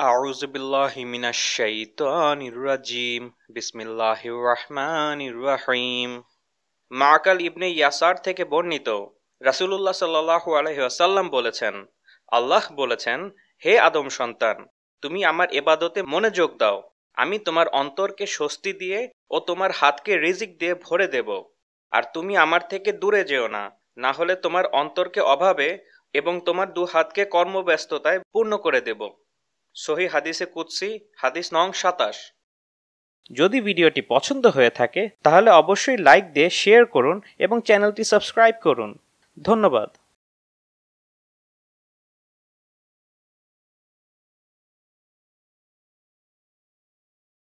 أعوذ بالله من الشيطان الرجيم بسم الله الرحمن الرحيم মাকাল ইবনে ইয়াসার থেকে বর্ণিত রাসুলুল্লাহ সাল্লাহ বলেছেন আল্লাহ বলেছেন হে আদম সন্তান তুমি আমার এবাদতে মনোযোগ দাও আমি তোমার অন্তরকে স্বস্তি দিয়ে ও তোমার হাতকে রিজিক দিয়ে ভরে দেব আর তুমি আমার থেকে দূরে যেও না না হলে তোমার অন্তরকে অভাবে এবং তোমার দু হাতকে কর্মব্যস্ততায় পূর্ণ করে দেব সহি হাদিসে কুৎসি হাদিস নং সাতাশ যদি ভিডিওটি পছন্দ হয়ে থাকে তাহলে অবশ্যই লাইক দিয়ে শেয়ার করুন এবং চ্যানেলটি সাবস্ক্রাইব করুন ধন্যবাদ